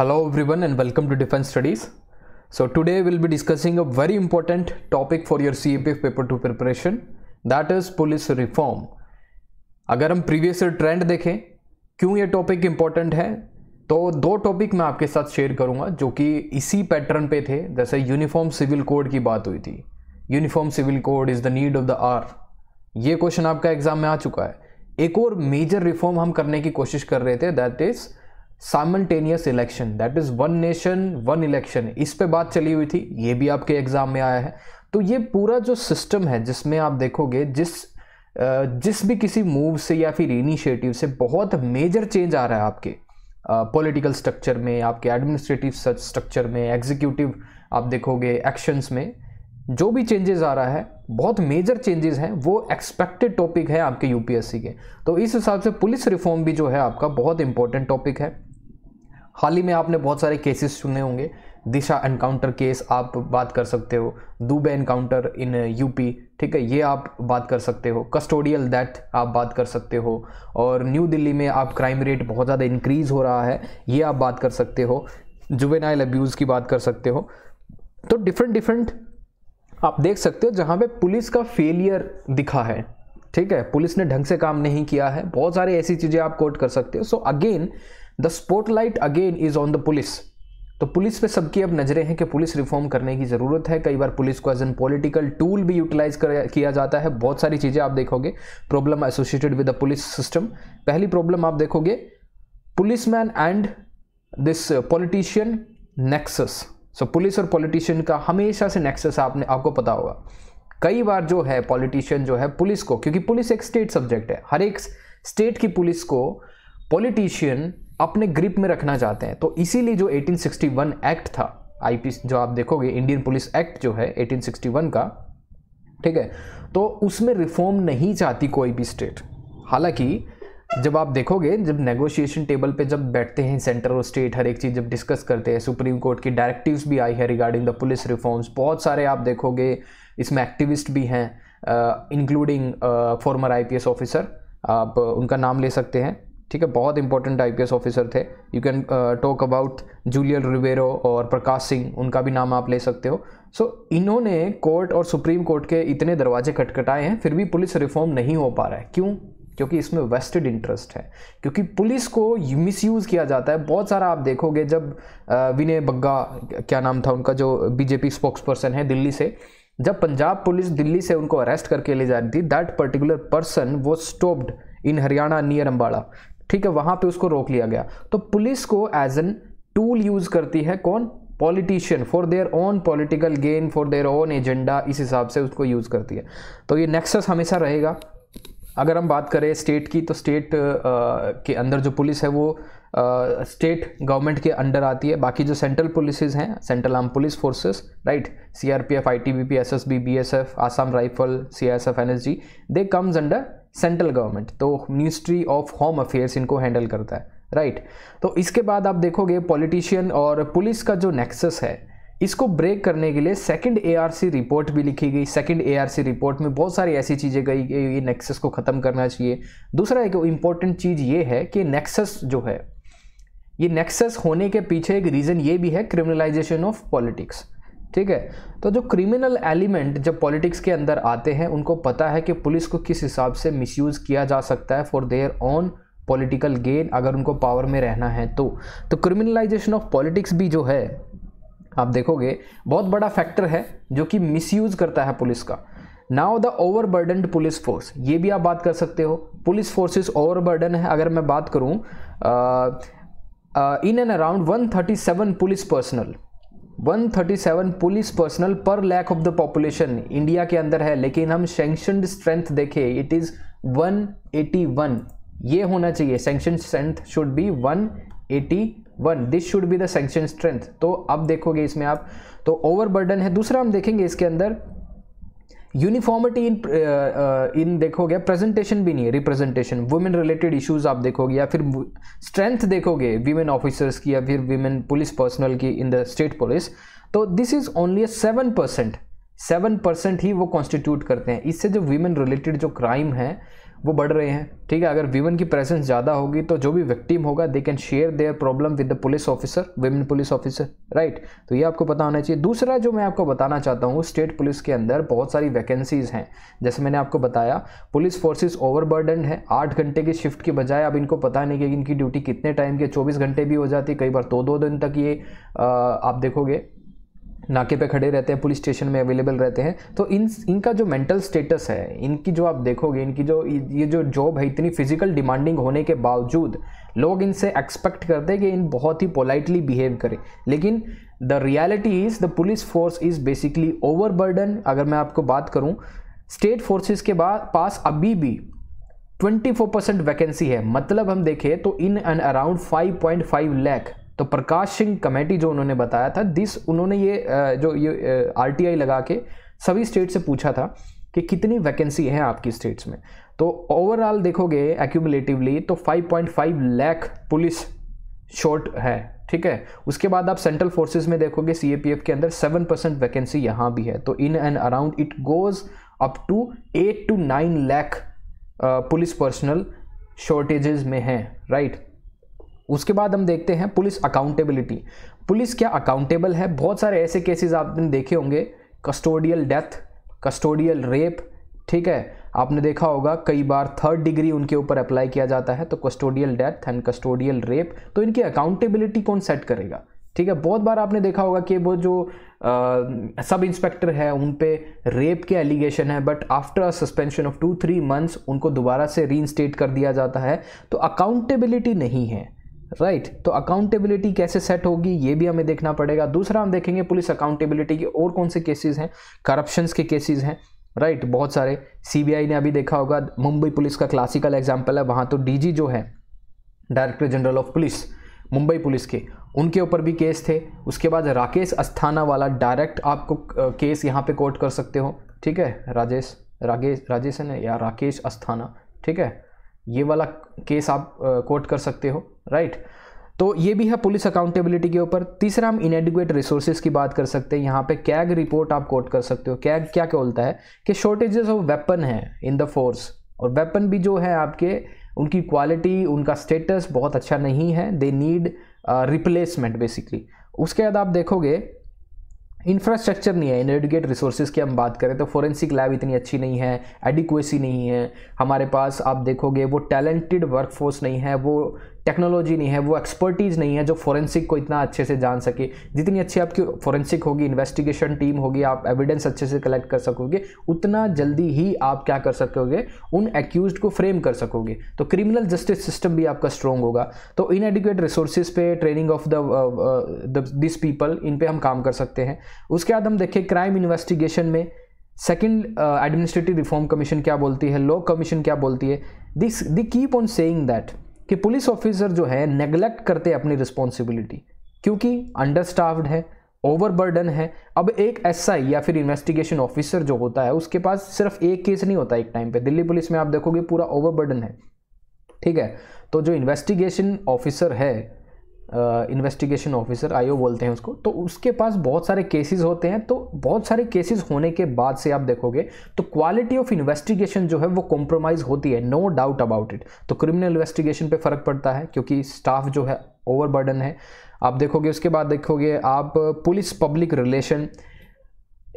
Hello everyone and welcome to defence studies so today will be discussing a very important topic for your C A P F paper two preparation that is police reform अगर हम previous trend देखें क्यों ये topic important है तो दो topic मैं आपके साथ शेयर करूंगा जो कि इसी पैटर्न पे थे जैसे यूनिफॉर्म सिविल कोड की बात हुई थी uniform civil code is the need of the hour ये क्वेश्चन आपका एग्जाम में आ चुका है एक और मेजर रिफॉर्म हम करने की कोशिश कर रहे थे that is simultaneous election that is one nation one election इस पे बात चली हुई थी ये भी आपके एग्ज़ाम में आया है तो ये पूरा जो सिस्टम है जिसमें आप देखोगे जिस जिस भी किसी मूव से या फिर इनिशिएटिव से बहुत मेजर चेंज आ रहा है आपके पॉलिटिकल स्ट्रक्चर में आपके एडमिनिस्ट्रेटिव स्ट्रक्चर में एग्जीक्यूटिव आप देखोगे एक्शंस में जो भी चेंजेस आ रहा है बहुत मेजर चेंजेस हैं वो एक्सपेक्टेड टॉपिक है आपके यूपीएससी के तो इस हिसाब से पुलिस रिफॉर्म भी जो है आपका बहुत इंपॉर्टेंट टॉपिक है हाल ही में आपने बहुत सारे केसेस सुने होंगे दिशा एनकाउंटर केस आप बात कर सकते हो दुबे एनकाउंटर इन यूपी ठीक है ये आप बात कर सकते हो कस्टोडियल डेथ आप बात कर सकते हो और न्यू दिल्ली में आप क्राइम रेट बहुत ज़्यादा इंक्रीज़ हो रहा है ये आप बात कर सकते हो जुबेनाइल अब्यूज़ की बात कर सकते हो तो डिफरेंट डिफरेंट आप देख सकते हो जहाँ पे पुलिस का फेलियर दिखा है ठीक है पुलिस ने ढंग से काम नहीं किया है बहुत सारी ऐसी चीज़ें आप कोट कर सकते हो so again the light again is on the police तो पुलिस पे सबकी अब नज़रें हैं कि पुलिस रिफॉर्म करने की ज़रूरत है कई बार पुलिस को एज एन पॉलिटिकल टूल भी यूटिलाइज किया जाता है बहुत सारी चीज़ें आप देखोगे problem associated with the police system पहली प्रॉब्लम आप देखोगे policeman and this politician nexus so police और पॉलिटिशियन का हमेशा से नेक्सस आपने आपको पता होगा कई बार जो है पॉलिटिशियन जो है पुलिस को क्योंकि पुलिस एक स्टेट सब्जेक्ट है हर एक स्टेट की पुलिस को पॉलिटिशियन अपने ग्रिप में रखना चाहते हैं तो इसीलिए जो 1861 एक्ट था आईपी जो आप देखोगे इंडियन पुलिस एक्ट जो है 1861 का ठीक है तो उसमें रिफॉर्म नहीं चाहती कोई भी स्टेट हालांकि जब आप देखोगे जब नेगोशिएशन टेबल पे जब बैठते हैं सेंटर और स्टेट हर एक चीज़ जब डिस्कस करते हैं सुप्रीम कोर्ट की डायरेक्टिव्स भी आई है रिगार्डिंग द पुलिस रिफॉर्म्स बहुत सारे आप देखोगे इसमें एक्टिविस्ट भी हैं इंक्लूडिंग फॉर्मर आईपीएस ऑफिसर आप उनका नाम ले सकते हैं ठीक है बहुत इंपॉर्टेंट आईपीएस ऑफिसर थे you can talk about Julio रिवेरो और प्रकाश सिंह उनका भी नाम आप ले सकते हो सो so, इन्होंने कोर्ट और सुप्रीम कोर्ट के इतने दरवाजे खटखटाए हैं फिर भी पुलिस रिफॉर्म नहीं हो पा रहा है क्यों क्योंकि इसमें वेस्टेड इंटरेस्ट है क्योंकि पुलिस को मिस यूज़ किया जाता है बहुत सारा आप देखोगे जब uh, विनय बग्गा क्या नाम था उनका जो बीजेपी स्पोक्स पर्सन है दिल्ली से जब पंजाब पुलिस दिल्ली से उनको अरेस्ट करके ले जा रही थी दैट पर्टिकुलर पर्सन वो stopped in Haryana near Ambala ठीक है वहां पे उसको रोक लिया गया तो पुलिस को एज एन टूल यूज करती है कौन politician for their own political gain for their own agenda इस हिसाब से उसको यूज़ करती है तो ये नेक्सस हमेशा रहेगा अगर हम बात करें स्टेट की तो स्टेट के अंदर जो पुलिस है वो स्टेट गवर्नमेंट के अंडर आती है बाकी जो सेंट्रल पुलिसेज हैं central arm police forces right CRPF B S F Assam rifle C S F N S G they comes under central government तो मिनिस्ट्री ऑफ होम अफेयर्स इनको हैंडल करता है राइट right. तो इसके बाद आप देखोगे पॉलिटिशियन और पुलिस का जो नेक्सस है इसको ब्रेक करने के लिए सेकंड एआरसी रिपोर्ट भी लिखी गई सेकंड एआरसी रिपोर्ट में बहुत सारी ऐसी चीज़ें गई कि ये नेक्सस को ख़त्म करना चाहिए दूसरा एक इम्पॉर्टेंट चीज़ ये है कि नेक्सस जो है ये नेक्सस होने के पीछे एक रीज़न ये भी है क्रिमिनलाइजेशन ऑफ पॉलिटिक्स ठीक है तो जो क्रिमिनल एलिमेंट जब पॉलिटिक्स के अंदर आते हैं उनको पता है कि पुलिस को किस हिसाब से मिसयूज़ किया जा सकता है for their own political gain अगर उनको पावर में रहना है तो तो क्रिमिनलाइजेशन ऑफ पॉलिटिक्स भी जो है आप देखोगे बहुत बड़ा फैक्टर है जो कि मिसयूज़ करता है पुलिस का now the overburden police force ये भी आप बात कर सकते हो पुलिस फोर्सेस ओवरबर्डन है अगर मैं बात करूँ in and around 137 police personnel 137 police personnel per lakh of the population India के अंदर है लेकिन हम सेंक्शनड स्ट्रेंथ देखें इट इज़ 181 ये होना चाहिए sanction strength should be 181 this should be the sanction strength तो अब देखोगे इसमें आप तो ओवरबर्डन है दूसरा हम देखेंगे इसके अंदर यूनिफॉर्मिटी इन इन देखोगे प्रेजेंटेशन भी नहीं है रिप्रेजेंटेशन वुमेन रिलेटेड इश्यूज आप देखोगे या फिर स्ट्रेंथ देखोगे वीमेन ऑफिसर्स की या फिर वीमेन पुलिस पर्सनल की इन द स्टेट पुलिस तो this is only seven percent seven percent ही वो कॉन्स्टिट्यूट करते हैं इससे जो वीमेन रिलेटेड जो क्राइम है वो बढ़ रहे हैं ठीक है अगर विमेन की प्रेजेंस ज़्यादा होगी तो जो भी विक्टिम होगा they can share their problem with the police officer women police officer right तो ये आपको पता होना चाहिए दूसरा जो मैं आपको बताना चाहता हूँ स्टेट पुलिस के अंदर बहुत सारी वैकेंसीज़ हैं जैसे मैंने आपको बताया पुलिस फोर्सेज ओवरबर्डन है आठ घंटे की शिफ्ट के बजाय अब इनको पता नहीं कि इनकी ड्यूटी कितने टाइम की चौबीस घंटे भी हो जाती कई बार दो तो दो दिन तक ये आ, आप देखोगे नाके पे खड़े रहते हैं पुलिस स्टेशन में अवेलेबल रहते हैं तो इन इनका जो मेंटल स्टेटस है इनकी जो आप देखोगे इनकी जो ये जो जॉब है इतनी फिजिकल डिमांडिंग होने के बावजूद लोग इनसे एक्सपेक्ट करते हैं कि इन बहुत ही पोलाइटली बिहेव करें लेकिन the reality is the police force is basically overburden अगर मैं आपको बात करूँ स्टेट फोर्सेज के पास अभी भी 24 परसेंट वैकेंसी है मतलब हम देखें तो इन एंड अराउंड 5.5 लाख तो प्रकाश सिंह कमेटी जो उन्होंने बताया था दिस उन्होंने ये जो ये आर लगा के सभी स्टेट से पूछा था कि कितनी वैकेंसी है आपकी स्टेट्स में तो ओवरऑल देखोगे एक्यूमुलेटिवली तो 5.5 लाख पुलिस शॉर्ट है ठीक है उसके बाद आप सेंट्रल फोर्सेज में देखोगे सी के अंदर सेवन परसेंट वैकेंसी यहाँ भी है तो in and around it goes up to eight to nine lakh police personnel shortages में हैं राइट उसके बाद हम देखते हैं पुलिस अकाउंटेबिलिटी पुलिस क्या अकाउंटेबल है बहुत सारे ऐसे केसेस आपने देखे होंगे कस्टोडियल डेथ कस्टोडियल रेप ठीक है आपने देखा होगा कई बार थर्ड डिग्री उनके ऊपर अप्लाई किया जाता है तो custodial death and custodial rape तो इनकी अकाउंटेबिलिटी कौन सेट करेगा ठीक है बहुत बार आपने देखा होगा कि वो जो आ, सब इंस्पेक्टर है उन पे रेप के एलिगेशन है but after a suspension of two three months उनको दोबारा से री कर दिया जाता है तो अकाउंटेबिलिटी नहीं है राइट right. तो अकाउंटेबिलिटी कैसे सेट होगी ये भी हमें देखना पड़ेगा दूसरा हम देखेंगे पुलिस अकाउंटेबिलिटी के और कौन से केसेस हैं करप्शंस के केसेस हैं राइट right, बहुत सारे सीबीआई ने अभी देखा होगा मुंबई पुलिस का क्लासिकल एग्जाम्पल है वहाँ तो डीजी जो है director general of police Mumbai police के उनके ऊपर भी केस थे उसके बाद राकेश अस्थाना वाला डायरेक्ट आपको केस यहाँ पे कोर्ट कर सकते हो ठीक है राजेश राकेश राजेश है या राकेश अस्थाना ठीक है ये वाला केस आप कोर्ट कर सकते हो राइट तो ये भी है पुलिस अकाउंटेबिलिटी के ऊपर तीसरा हम इनएडिकुएट रिसोर्सेज की बात कर सकते हैं यहाँ पे कैग रिपोर्ट आप कोट कर सकते हो कैग क्या क्या बोलता है कि शॉर्टेजेस ऑफ वेपन है इन द फोर्स और वेपन भी जो है आपके उनकी क्वालिटी उनका स्टेटस बहुत अच्छा नहीं है दे नीड रिप्लेसमेंट बेसिकली उसके बाद आप देखोगे इंफ्रास्ट्रक्चर नहीं है इनएडुकेट रिसोर्सेज की हम बात करें तो फोरेंसिक लैब इतनी अच्छी नहीं है एडिक्वेसी नहीं है हमारे पास आप देखोगे वो टैलेंटेड वर्कफोर्स नहीं है वो टेक्नोलॉजी नहीं है वो एक्सपर्टीज़ नहीं है जो फॉरेंसिक को इतना अच्छे से जान सके जितनी अच्छी आपकी फॉरेंसिक होगी इन्वेस्टिगेशन टीम होगी आप एविडेंस अच्छे से कलेक्ट कर सकोगे उतना जल्दी ही आप क्या कर सकोगे उन एक्यूज को फ्रेम कर सकोगे तो क्रिमिनल जस्टिस सिस्टम भी आपका स्ट्रॉन्ग होगा तो इनएडिक्वेट रिसोर्सेज पे training of the this people इन पर हम काम कर सकते हैं उसके बाद हम देखें क्राइम इन्वेस्टिगेशन में सेकेंड एडमिनिस्ट्रेटिव रिफॉर्म कमीशन क्या बोलती है लॉ कमीशन क्या बोलती है this they keep on saying that कि पुलिस ऑफिसर जो है नेग्लेक्ट करते अपनी रिस्पॉन्सिबिलिटी क्योंकि अंडरस्टाफ्ड है ओवरबर्डन है अब एक एसआई या फिर इन्वेस्टिगेशन ऑफिसर जो होता है उसके पास सिर्फ एक केस नहीं होता एक टाइम पे दिल्ली पुलिस में आप देखोगे पूरा ओवरबर्डन है ठीक है तो जो इन्वेस्टिगेशन ऑफिसर है इन्वेस्टिगेशन ऑफिसर आईओ बोलते हैं उसको तो उसके पास बहुत सारे केसेस होते हैं तो बहुत सारे केसेस होने के बाद से आप देखोगे तो क्वालिटी ऑफ इन्वेस्टिगेशन जो है वो कॉम्प्रोमाइज़ होती है नो डाउट अबाउट इट तो क्रिमिनल इन्वेस्टिगेशन पे फ़र्क पड़ता है क्योंकि स्टाफ जो है ओवरबर्डन है आप देखोगे उसके बाद देखोगे आप पुलिस पब्लिक रिलेशन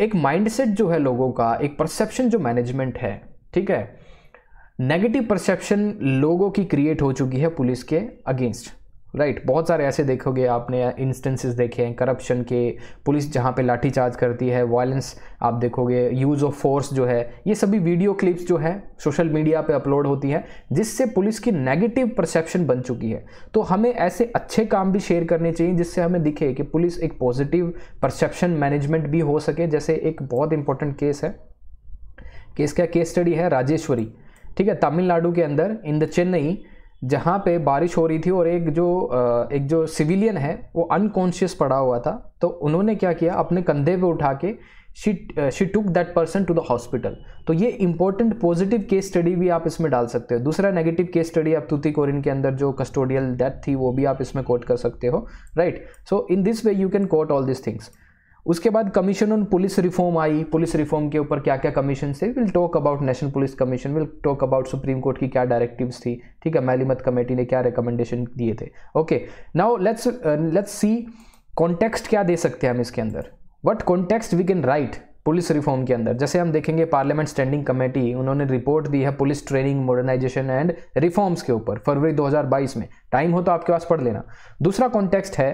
एक माइंडसेट जो है लोगों का एक परसेप्शन जो मैनेजमेंट है ठीक है नेगेटिव परसेप्शन लोगों की क्रिएट हो चुकी है पुलिस के अगेंस्ट राइट right, बहुत सारे ऐसे देखोगे आपने इंस्टेंसेस देखे हैं करप्शन के पुलिस जहाँ पे लाठीचार्ज करती है वायलेंस आप देखोगे यूज़ ऑफ फोर्स जो है ये सभी वीडियो क्लिप्स जो है सोशल मीडिया पे अपलोड होती है जिससे पुलिस की नेगेटिव परसेप्शन बन चुकी है तो हमें ऐसे अच्छे काम भी शेयर करने चाहिए जिससे हमें दिखे कि पुलिस एक पॉजिटिव परसेप्शन मैनेजमेंट भी हो सके जैसे एक बहुत इंपॉर्टेंट केस है केस का केस स्टडी है राजेश्वरी ठीक है तमिलनाडु के अंदर इन द चेन्नई जहाँ पे बारिश हो रही थी और एक जो एक जो सिविलियन है वो अनकॉन्शियस पड़ा हुआ था तो उन्होंने क्या किया अपने कंधे पे उठा के she she took that person to the hospital तो ये इंपॉर्टेंट पॉजिटिव केस स्टडी भी आप इसमें डाल सकते हो दूसरा नेगेटिव केस स्टडी आप तूती कोरिन के अंदर जो कस्टोडियल डेथ थी वो भी आप इसमें कोट कर सकते हो right so in this way you can quote all this things उसके बाद commission on police reform I police reform के ऊपर क्या क्या कमीशन से will talk about national police commission will talk about supreme court की क्या डायरेक्टिव्स थी ठीक है मैलीमत कमेटी ने क्या रिकमेंडेशन दिए थे okay now let's let's see context क्या दे सकते हैं हम इसके अंदर what context we can right police reform के अंदर जैसे हम देखेंगे पार्लियामेंट स्टैंडिंग कमेटी उन्होंने रिपोर्ट दी है police training modernisation and reforms के ऊपर फरवरी 2022 में टाइम हो तो आपके पास पढ़ लेना दूसरा कॉन्टेक्स्ट है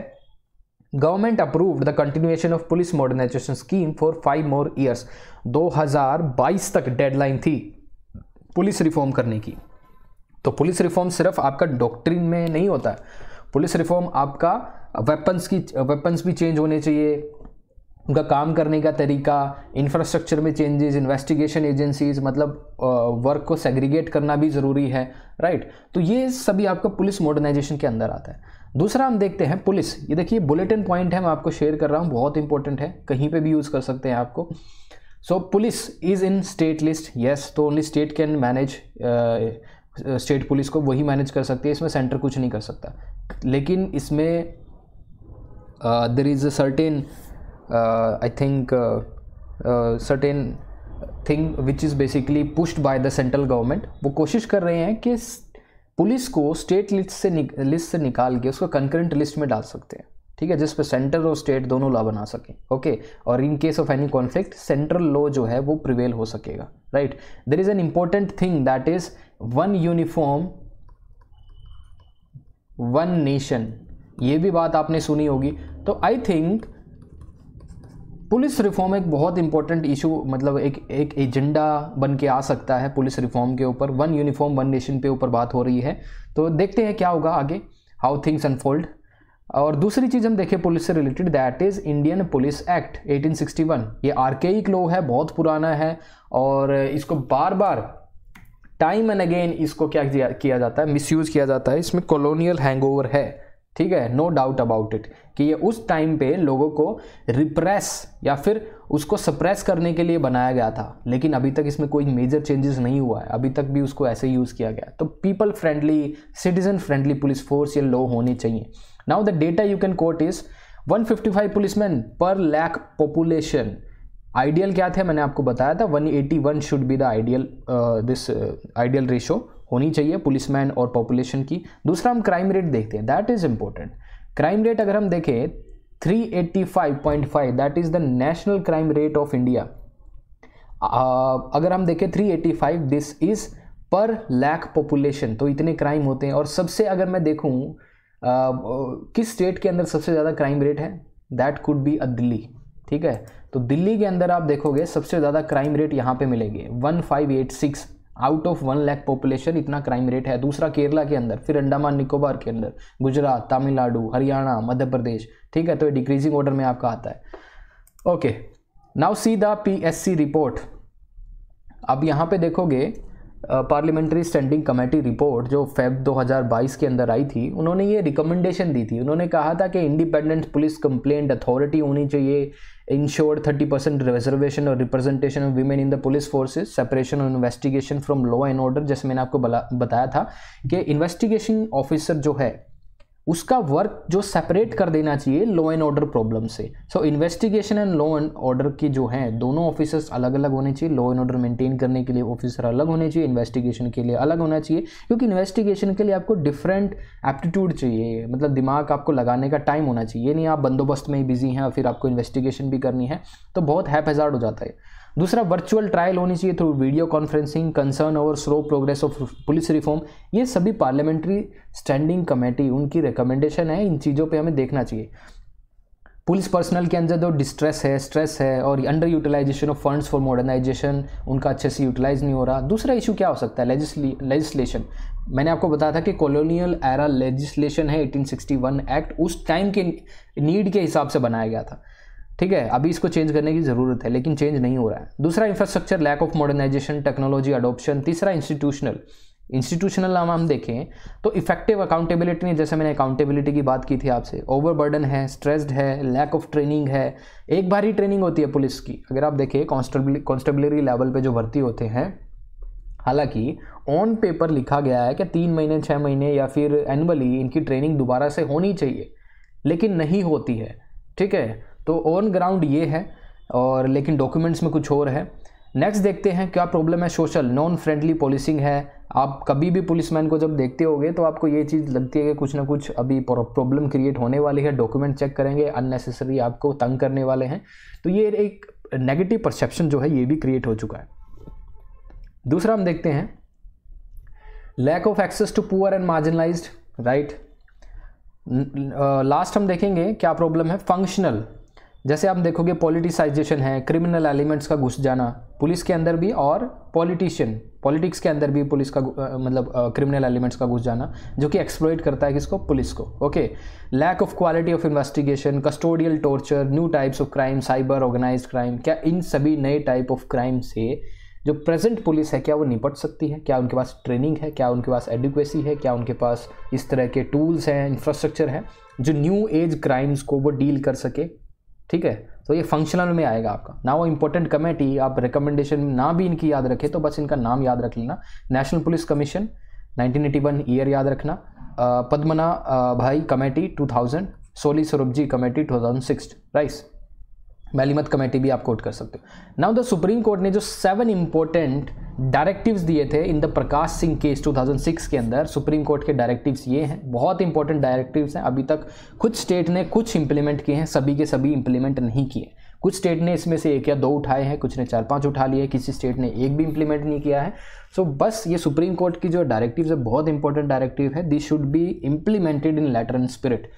government approved the continuation of police modernisation scheme for five more years 2022 तक डेडलाइन थी पुलिस रिफॉर्म करने की तो पुलिस रिफॉर्म सिर्फ आपका डॉक्ट्रिन में नहीं होता है पुलिस रिफॉर्म आपका वेपन्स की वेपन्स भी चेंज होने चाहिए उनका काम करने का तरीका इंफ्रास्ट्रक्चर में चेंजेस इन्वेस्टिगेशन एजेंसीज मतलब वर्क को सेग्रीगेट करना भी ज़रूरी है राइट तो ये सभी आपका पुलिस मॉडर्नाइजेशन के अंदर आता है दूसरा हम देखते हैं पुलिस ये देखिए बुलेटिन पॉइंट है मैं आपको शेयर कर रहा हूँ बहुत इंपॉर्टेंट है कहीं पे भी यूज़ कर सकते हैं आपको so police is in state list yes तो only state can manage state police को वही मैनेज कर सकती है इसमें सेंटर कुछ नहीं कर सकता लेकिन इसमें there is a certain I think certain thing which is basically pushed by the central government वो कोशिश कर रहे हैं कि पुलिस को स्टेट लिस्ट से लिस्ट से निकाल के उसको कंकरेंट लिस्ट में डाल सकते हैं ठीक है जिस पे सेंट्रल और स्टेट दोनों लॉ बना सकें ओके और in case of any conflict central law जो है वो प्रिवेल हो सकेगा right there is an important thing that is one uniform one nation ये भी बात आपने सुनी होगी तो आई थिंक पुलिस रिफॉर्म एक बहुत इंपॉर्टेंट इशू मतलब एक एक एजेंडा बन के आ सकता है पुलिस रिफॉर्म के ऊपर वन यूनिफॉर्म वन नेशन पे ऊपर बात हो रही है तो देखते हैं क्या होगा आगे हाउ थिंग्स अनफोल्ड और दूसरी चीज़ हम देखें पुलिस से related that is Indian police act 1861 ये आर्केइक लॉ है बहुत पुराना है और इसको बार बार टाइम एंड अगेन इसको क्या किया जाता है मिसयूज़ किया जाता है इसमें कॉलोनियल हैंगओवर है ठीक है नो डाउट अबाउट इट कि ये उस टाइम पे लोगों को रिप्रेस या फिर उसको सप्रेस करने के लिए बनाया गया था लेकिन अभी तक इसमें कोई मेजर चेंजेस नहीं हुआ है अभी तक भी उसको ऐसे यूज़ किया गया तो people friendly citizen friendly police force ये लो होने चाहिए now the data you can quote is 155 policemen per lakh population ideal क्या थे मैंने आपको बताया था 181 should be the ideal this ideal ratio होनी चाहिए पुलिसमैन और पॉपुलेशन की दूसरा हम क्राइम रेट देखते हैं that is important crime rate अगर हम देखें 385.5 that is the national crime rate of India अगर हम देखें 385 this is per lakh population तो इतने क्राइम होते हैं और सबसे अगर मैं देखूँ uh, किस स्टेट के अंदर सबसे ज़्यादा क्राइम रेट है that could be a Delhi ठीक है तो दिल्ली के अंदर आप देखोगे सबसे ज़्यादा क्राइम रेट यहाँ पे मिलेंगे 1586 out of one lakh population इतना क्राइम रेट है दूसरा केरला के अंदर फिर अंडमान निकोबार के अंदर गुजरात तमिलनाडु हरियाणा मध्य प्रदेश ठीक है तो ये डिक्रीजिंग ऑर्डर में आपका आता है okay now see the PSC report अब यहाँ पे देखोगे पार्लियामेंट्री स्टैंडिंग कमेटी रिपोर्ट जो फेब 2022 के अंदर आई थी उन्होंने ये रिकमेंडेशन दी थी उन्होंने कहा था कि इंडिपेंडेंट पुलिस कंप्लेंट अथॉरिटी होनी चाहिए थर्टी परसेंट रिजर्वेशन और representation of women in the police forces separation और investigation from law and order जैसे मैंने आपको बताया था कि इन्वेस्टिगेशन ऑफिसर जो है उसका वर्क जो सेपरेट कर देना चाहिए लॉ एंड ऑर्डर प्रॉब्लम से so investigation and law and order की जो है दोनों ऑफिसर्स अलग अलग होने चाहिए लॉ एंड ऑर्डर मेंटेन करने के लिए ऑफिसर अलग होने चाहिए इन्वेस्टिगेशन के लिए अलग होना चाहिए क्योंकि इन्वेस्टिगेशन के लिए आपको डिफरेंट एप्टीट्यूड चाहिए मतलब दिमाग आपको लगाने का टाइम होना चाहिए नहीं आप बंदोबस्त में ही बिजी हैं और फिर आपको इन्वेस्टिगेशन भी करनी है तो बहुत हैप हो जाता है दूसरा वर्चुअल ट्रायल होनी चाहिए through video conferencing concern over slow progress of police reform ये सभी पार्लियामेंट्री स्टैंडिंग कमेटी उनकी रिकमेंडेशन है इन चीज़ों पर हमें देखना चाहिए पुलिस पर्सनल के अंदर जो तो डिस्ट्रेस है स्ट्रेस है और under utilisation of funds for modernisation उनका अच्छे से यूटिलाइज नहीं हो रहा दूसरा इशू क्या हो सकता है लेजिस्लेशन मैंने आपको बताया था कि कॉलोनियल एरा लेजिस्लेशन है 1861 एक्ट उस टाइम के नीड के हिसाब से बनाया गया था ठीक है अभी इसको चेंज करने की ज़रूरत है लेकिन चेंज नहीं हो रहा है दूसरा infrastructure lack of modernisation technology adoption तीसरा इंस्टीट्यूशनल इंस्टीट्यूशनल नाम हम देखें तो इफेक्टिव अकाउंटेबिलिटी नहीं जैसे मैंने अकाउंटेबिलिटी की बात की थी आपसे ओवरबर्डन है स्ट्रेस्ड है लैक ऑफ ट्रेनिंग है एक बार ही ट्रेनिंग होती है पुलिस की अगर आप देखें कॉन्स्टेबली कॉन्स्टेबलरी लेवल पे जो भर्ती होते हैं हालांकि ऑन पेपर लिखा गया है कि तीन महीने छः महीने या फिर एनुअली इनकी ट्रेनिंग दोबारा से होनी चाहिए लेकिन नहीं होती है ठीक है तो ऑन ग्राउंड ये है और लेकिन डॉक्यूमेंट्स में कुछ और है नेक्स्ट देखते हैं क्या प्रॉब्लम है सोशल नॉन फ्रेंडली पॉलिसिंग है आप कभी भी पुलिसमैन को जब देखते होगे तो आपको ये चीज़ लगती है कि कुछ ना कुछ अभी प्रॉब्लम क्रिएट होने वाली है डॉक्यूमेंट चेक करेंगे अननेसेसरी आपको तंग करने वाले हैं तो ये एक नेगेटिव परसेप्शन जो है ये भी क्रिएट हो चुका है दूसरा हम देखते हैं lack of access to poor and marginalised right last हम देखेंगे क्या प्रॉब्लम है फंक्शनल जैसे आप देखोगे पॉलिटिसाइजेशन है क्रिमिनल एलिमेंट्स का घुस जाना पुलिस के अंदर भी और पॉलिटिशियन पॉलिटिक्स के अंदर भी पुलिस का आ, मतलब क्रिमिनल एलिमेंट्स का घुस जाना जो कि एक्सप्लोइट करता है किसको पुलिस को okay lack of quality of investigation custodial torture new types of crime cyber organise crime क्या इन सभी नए टाइप ऑफ क्राइम से जो प्रेजेंट पुलिस है क्या वो निपट सकती है क्या उनके पास ट्रेनिंग है क्या उनके पास एडुकेसी है क्या उनके पास इस तरह के टूल्स हैं इंफ्रास्ट्रक्चर है जो न्यू एज क्राइम्स को वो डील कर सके ठीक है तो ये फंक्शनल में आएगा आपका ना वो इंपॉर्टेंट कमेटी आप रिकमेंडेशन ना भी इनकी याद रखें तो बस इनका नाम याद रख लेना national police commission nineteen year याद रखना Padmanabhaiah committee two thousand Soli Swaroop ji committee six right Malimath committee भी आप कोट कर सकते हो नाउ द सुप्रीम कोर्ट ने जो सेवन इंपॉर्टेंट डायरेक्टिव्स दिए थे in the Prakash Singh case 2006 के अंदर सुप्रीम कोर्ट के डायरेक्टिव्स ये हैं बहुत इंपॉर्टेंट डायरेक्टिव्स हैं अभी तक कुछ स्टेट ने कुछ इंप्लीमेंट किए हैं सभी के सभी इंप्लीमेंट नहीं किए कुछ स्टेट ने इसमें से एक या दो उठाए हैं कुछ ने चार पांच उठा लिए किसी स्टेट ने एक भी इंप्लीमेंट नहीं किया है सो so, बस ये सुप्रीम कोर्ट की जो डायरेक्टिव्स है बहुत इंपॉर्टेंट डायरेक्टिव है this should be implemented in letter and spirit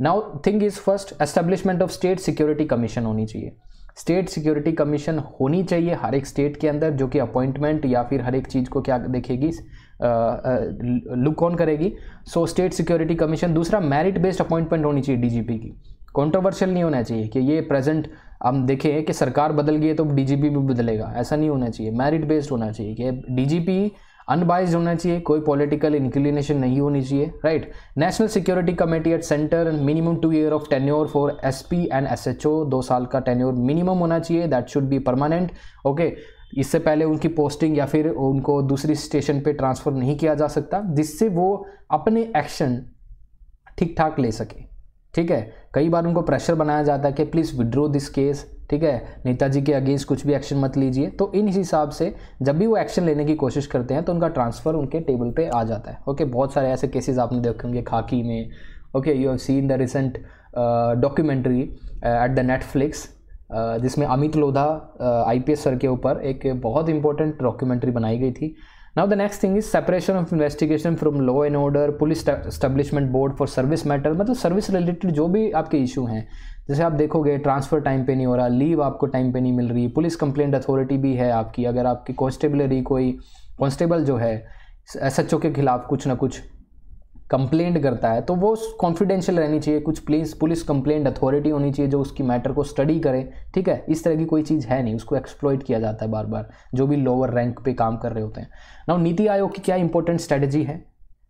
now thing is first establishment of state security commission होनी चाहिए स्टेट सिक्योरिटी कमीशन होनी चाहिए हर एक स्टेट के अंदर जो कि अपॉइंटमेंट या फिर हर एक चीज़ को क्या देखेगी लुक ऑन करेगी सो स्टेट सिक्योरिटी कमीशन दूसरा मेरिट बेस्ड अपॉइंटमेंट होनी चाहिए डीजीपी की कॉन्ट्रोवर्शियल नहीं होना चाहिए कि ये प्रेजेंट हम देखें कि सरकार बदल गई है तो डीजीपी भी बदलेगा ऐसा नहीं होना चाहिए मेरिट बेस्ड होना चाहिए कि डीजीपी अनबाइज होना चाहिए कोई पॉलिटिकल इंक्लिनेशन नहीं होनी चाहिए right national security committee at centre and minimum two year of tenure for S P and S H O दो साल का टेन्योर मिनिमम होना चाहिए that should be permanent okay इससे पहले उनकी पोस्टिंग या फिर उनको दूसरी स्टेशन पे ट्रांसफ़र नहीं किया जा सकता जिससे वो अपने एक्शन ठीक ठाक ले सके ठीक है कई बार उनको प्रेशर बनाया जाता है कि प्लीज़ विड्रो दिस केस ठीक है नेताजी के अगेंस्ट कुछ भी एक्शन मत लीजिए तो इन हिसाब से जब भी वो एक्शन लेने की कोशिश करते हैं तो उनका ट्रांसफ़र उनके टेबल पे आ जाता है ओके बहुत सारे ऐसे केसेस आपने देखे होंगे खाकी में okay you have seen the recent documentary at the Netflix जिसमें Amit Lodha I uh, sir के ऊपर एक बहुत इंपॉर्टेंट डॉक्यूमेंट्री बनाई गई थी Now the next thing is separation of investigation from law and order, police establishment board for service matter मतलब service related जो भी आपके issue हैं जैसे आप देखोगे transfer time पे नहीं हो रहा leave आपको time पे नहीं मिल रही police complaint authority भी है आपकी अगर आपकी constabulary कोई constable जो है एस एच ओ के खिलाफ कुछ ना कुछ कंप्लेंट करता है तो वो कॉन्फिडेंशियल रहनी चाहिए कुछ प्लीज़ पुलिस कंप्लेंट अथॉरिटी होनी चाहिए जो उसकी मैटर को स्टडी करे ठीक है इस तरह की कोई चीज़ है नहीं उसको एक्सप्लोइट किया जाता है बार बार जो भी लोअर रैंक पे काम कर रहे होते हैं ना नीति आयोग की क्या इंपॉर्टेंट स्ट्रैटेजी है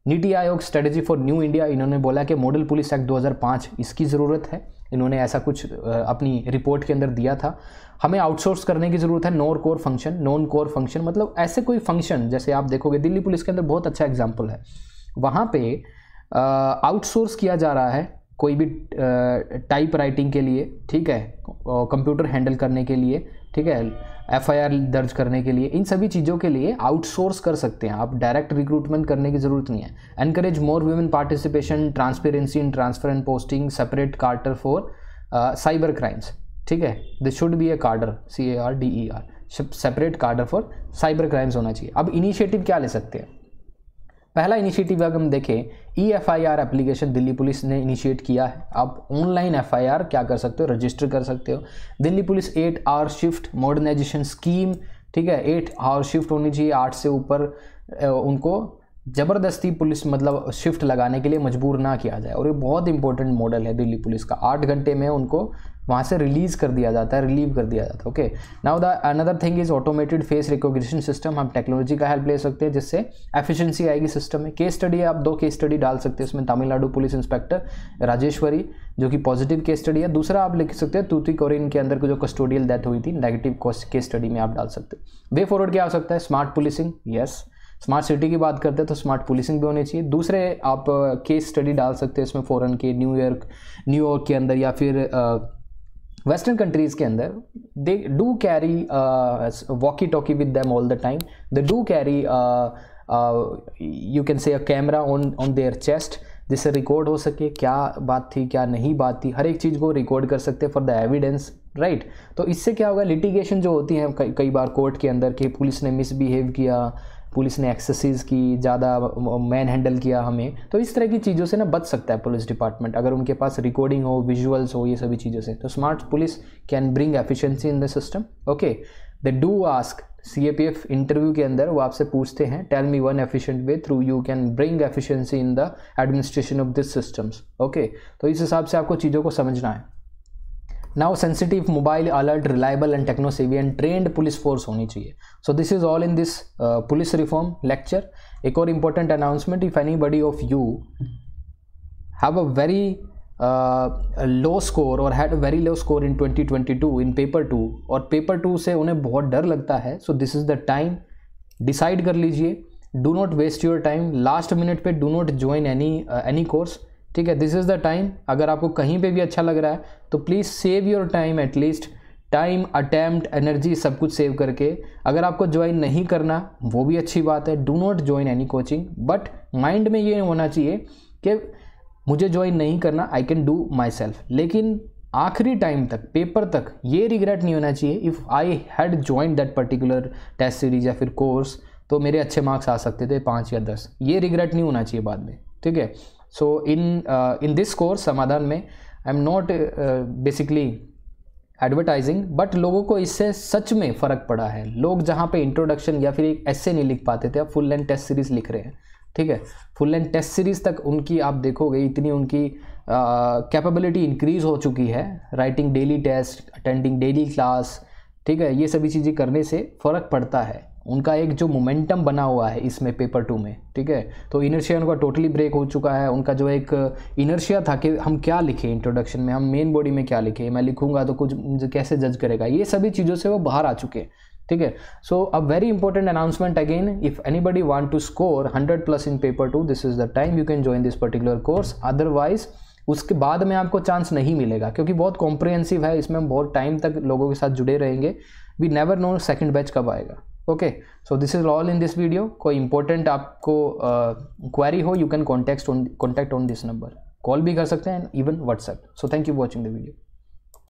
नीति आयोग स्ट्रैटेजी फॉर न्यू इंडिया इन्होंने बोला कि मॉडल पुलिस एक्ट 2005 इसकी ज़रूरत है इन्होंने ऐसा कुछ अपनी रिपोर्ट के अंदर दिया था हमें आउटसोर्स करने की ज़रूरत है non core function non core function मतलब ऐसे कोई फंक्शन जैसे आप देखोगे दिल्ली पुलिस के अंदर बहुत अच्छा एग्जाम्पल है वहाँ पे आउटसोर्स किया जा रहा है कोई भी टाइप राइटिंग के लिए ठीक है कंप्यूटर हैंडल करने के लिए ठीक है एफआईआर दर्ज करने के लिए इन सभी चीज़ों के लिए आउटसोर्स कर सकते हैं आप डायरेक्ट रिक्रूटमेंट करने की ज़रूरत नहीं है encourage more women participation transparency in transfer and posting separate cadre for cyber crimes ठीक है this should be a cadre C A R D E R separate cadre for cyber crimes होना चाहिए अब इनिशिएटिव क्या ले सकते हैं पहला इनिशिएटिव अगर हम देखें E F I R application Delhi police ने इनिशिएट किया है आप ऑनलाइन एफ आई आर क्या कर सकते हो रजिस्टर कर सकते हो Delhi police at our shift modernisation scheme ठीक है एट आवर शिफ्ट होनी चाहिए आठ से ऊपर उनको ज़बरदस्ती पुलिस मतलब शिफ्ट लगाने के लिए मजबूर ना किया जाए और ये बहुत इंपॉर्टेंट मॉडल है दिल्ली पुलिस का आठ घंटे में उनको वहाँ से रिलीज़ कर दिया जाता है रिलीव कर दिया जाता है okay now the another thing is automated face recognition system हम टेक्नोलॉजी का हेल्प ले सकते हैं जिससे एफिशिएंसी आएगी सिस्टम में केस स्टडी आप दो केस स्टडी डाल सकते हैं उसमें तमिलनाडु पुलिस इंस्पेक्टर राजेश्वरी जो कि पॉजिटिव केस स्टडी है दूसरा आप लिख सकते हैं कोरिन के अंदर की जो कस्टोडियल डेथ हुई थी नेगेटिव केस स्टडी में आप डाल सकते हैं वे फॉरवर्ड क्या हो सकता है smart policing yes smart city की बात करते हैं तो स्मार्ट पुलिसिंग भी होनी चाहिए दूसरे आप केस uh, स्टडी डाल सकते हैं इसमें फॉरन के न्यूयॉर्क न्यूयॉर्क के अंदर या फिर uh, वेस्टर्न कंट्रीज़ के अंदर they do carry walkie talkie with them all the time they do carry you can say a camera on on their chest जिससे रिकॉर्ड हो सके क्या बात थी क्या नहीं बात थी हर एक चीज़ को रिकॉर्ड कर सकते फॉर द एविडेंस राइट तो इससे क्या होगा लिटिगेशन जो होती है कई कई बार कोर्ट के अंदर कि पुलिस ने मिसबिहेव किया पुलिस ने एक्सेसीज की ज़्यादा मैन हैंडल किया हमें तो इस तरह की चीज़ों से ना बच सकता है पुलिस डिपार्टमेंट अगर उनके पास रिकॉर्डिंग हो विजुअल्स हो ये सभी चीज़ों से तो smart police can bring efficiency in the system okay they do ask C A P F interview के अंदर वो आपसे पूछते हैं tell me one efficient way through you can bring efficiency in the administration of this systems okay तो इस हिसाब से आपको चीज़ों को समझना है now sensitive mobile alert reliable and techno and trained police force होनी चाहिए so this is all in this police reform lecture एक और important announcement if anybody of you have a very low score और had a very low score in 2022 in paper two और paper two से उन्हें बहुत डर लगता है so this is the time decide कर लीजिए do not waste your time last minute पे do not join any any course ठीक है दिस इज़ द टाइम अगर आपको कहीं पे भी अच्छा लग रहा है तो please save your time at least time attempt energy सब कुछ सेव करके अगर आपको ज्वाइन नहीं करना वो भी अच्छी बात है do not join any coaching but mind में ये होना चाहिए कि मुझे ज्वाइन नहीं करना I can do myself लेकिन आखिरी टाइम तक पेपर तक ये रिग्रेट नहीं होना चाहिए if I had join that particular test series या फिर कोर्स तो मेरे अच्छे मार्क्स आ सकते थे पाँच या दस ये रिग्रेट नहीं होना चाहिए बाद में ठीक है सो इन इन दिस कोर्स समाधान में I am not basically advertising but लोगों को इससे सच में फ़र्क पड़ा है लोग जहाँ पे इंट्रोडक्शन या फिर एक ऐसे नहीं लिख पाते थे अब फुल लेंथ टेस्ट सीरीज़ लिख रहे हैं ठीक है फुल लेंथ टेस्ट सीरीज़ तक उनकी आप देखोगे इतनी उनकी कैपेबिलिटी uh, इंक्रीज़ हो चुकी है writing daily test attending daily class ठीक है ये सभी चीज़ें करने से फ़र्क पड़ता है उनका एक जो मोमेंटम बना हुआ है इसमें पेपर टू में ठीक है तो इनर्शिया उनका टोटली ब्रेक हो चुका है उनका जो एक इनर्शिया था कि हम क्या लिखें इंट्रोडक्शन में हम मेन बॉडी में क्या लिखें मैं लिखूंगा तो कुछ मुझे कैसे जज करेगा ये सभी चीज़ों से वो बाहर आ चुके हैं ठीक है so a very important announcement again if anybody want to score hundred plus in paper two this is the time you can join this particular course otherwise उसके बाद में आपको चांस नहीं मिलेगा क्योंकि बहुत कॉम्प्रिहेंसिव है इसमें हम बहुत टाइम तक लोगों के साथ जुड़े रहेंगे we never know second batch कब आएगा okay so this is all in this video कोई इंपॉर्टेंट आपको क्वेरी हो you can contact on contact on this number call भी कर सकते हैं and even WhatsApp so thank you watching the video